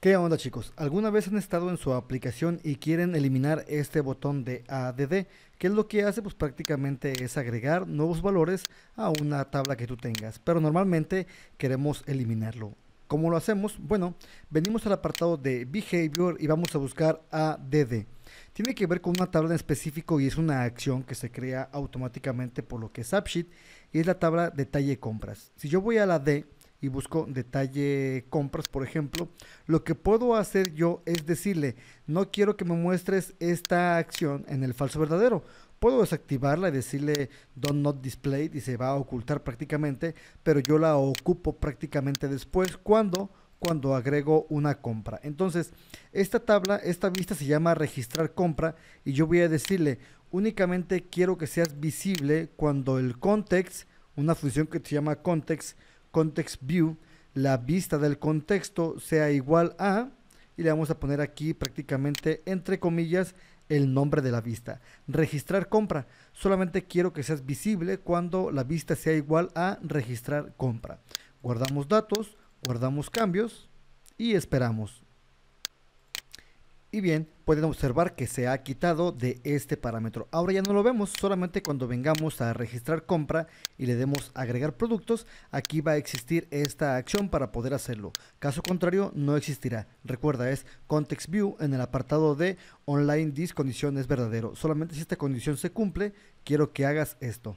¿Qué onda chicos? ¿Alguna vez han estado en su aplicación y quieren eliminar este botón de ADD? ¿Qué es lo que hace? Pues prácticamente es agregar nuevos valores a una tabla que tú tengas, pero normalmente queremos eliminarlo. ¿Cómo lo hacemos? Bueno, venimos al apartado de Behavior y vamos a buscar ADD. Tiene que ver con una tabla en específico y es una acción que se crea automáticamente por lo que es AppSheet y es la tabla detalle compras. Si yo voy a la D, y busco detalle compras, por ejemplo, lo que puedo hacer yo es decirle, no quiero que me muestres esta acción en el falso verdadero. Puedo desactivarla y decirle don't not display y se va a ocultar prácticamente, pero yo la ocupo prácticamente después cuando cuando agrego una compra. Entonces, esta tabla, esta vista se llama registrar compra y yo voy a decirle, únicamente quiero que seas visible cuando el context, una función que se llama context, context view, la vista del contexto sea igual a, y le vamos a poner aquí prácticamente entre comillas, el nombre de la vista. Registrar compra. Solamente quiero que seas visible cuando la vista sea igual a registrar compra. Guardamos datos, guardamos cambios y esperamos. Y bien, pueden observar que se ha quitado de este parámetro. Ahora ya no lo vemos, solamente cuando vengamos a registrar compra y le demos agregar productos, aquí va a existir esta acción para poder hacerlo. Caso contrario, no existirá. Recuerda, es Context View en el apartado de Online This condición es verdadero. Solamente si esta condición se cumple, quiero que hagas esto.